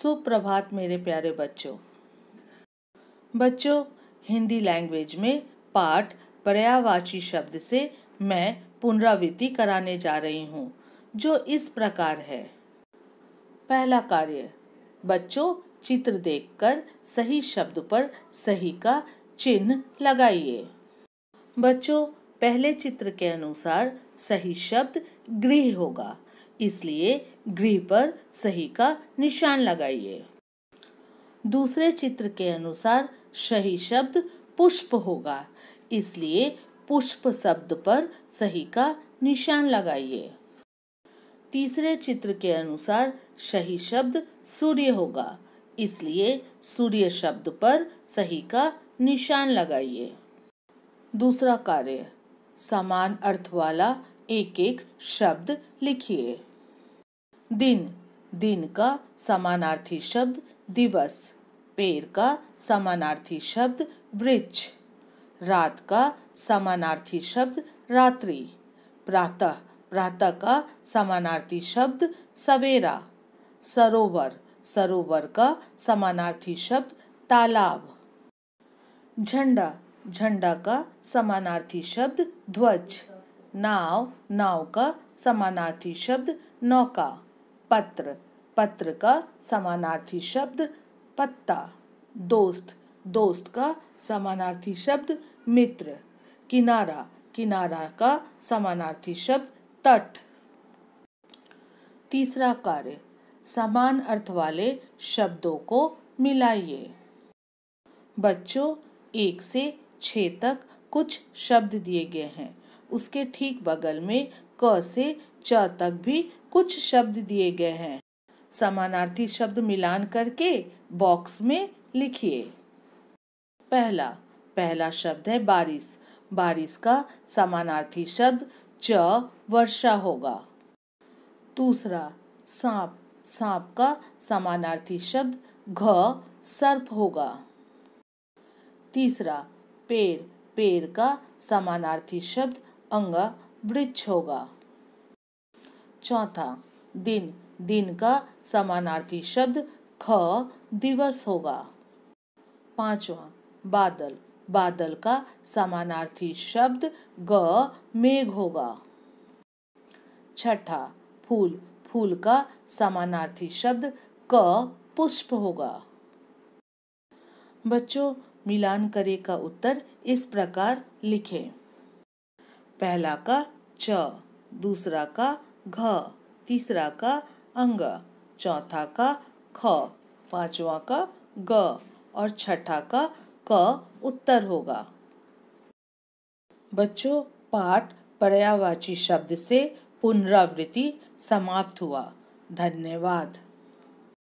सुप्रभात मेरे प्यारे बच्चों बच्चों हिंदी लैंग्वेज में पाठ पर्यावाची शब्द से मैं पुनरावृत्ति कराने जा रही हूँ जो इस प्रकार है पहला कार्य बच्चों चित्र देखकर सही शब्द पर सही का चिन्ह लगाइए बच्चों पहले चित्र के अनुसार सही शब्द गृह होगा इसलिए गृह पर सही का निशान लगाइए दूसरे चित्र के अनुसार सही शब्द पुष्प होगा इसलिए पुष्प शब्द पर सही का निशान लगाइए तीसरे चित्र के अनुसार सही शब्द सूर्य होगा इसलिए सूर्य शब्द पर सही का निशान लगाइए दूसरा कार्य समान अर्थ वाला एक एक शब्द लिखिए दिन दिन का समानार्थी शब्द दिवस पेड़ का समानार्थी शब्द वृक्ष रात का समानार्थी शब्द रात्रि प्रातः प्रातः का समानार्थी शब्द सवेरा सरोवर सरोवर का समानार्थी शब्द तालाब झंडा झंडा का समानार्थी शब्द ध्वज नाव नाव का समानार्थी शब्द नौका पत्र पत्र का समानार्थी शब्द पत्ता दोस्त दोस्त का समानार्थी शब्द मित्र किनारा किनारा का समानार्थी शब्द तट तीसरा कार्य समान अर्थ वाले शब्दों को मिलाइए बच्चों एक से छ तक कुछ शब्द दिए गए हैं उसके ठीक बगल में क से च तक भी कुछ शब्द दिए गए हैं समानार्थी शब्द मिलान करके बॉक्स में लिखिए पहला पहला शब्द है बारिश बारिश का समानार्थी शब्द च वर्षा होगा दूसरा सांप सांप का समानार्थी शब्द घ सर्प होगा तीसरा पेड़ पेड़ का समानार्थी शब्द अंग वृक्ष होगा चौथा दिन दिन का समानार्थी शब्द ख दिवस होगा पांचवा बादल बादल का समानार्थी शब्द ग मेघ होगा छठा फूल फूल का समानार्थी शब्द क पुष्प होगा बच्चों मिलान करे का उत्तर इस प्रकार लिखें पहला का च दूसरा का घ तीसरा का अंग चौथा का ख पांचवा का ग और छठा का क उत्तर होगा बच्चों पाठ पर्यावाची शब्द से पुनरावृत्ति समाप्त हुआ धन्यवाद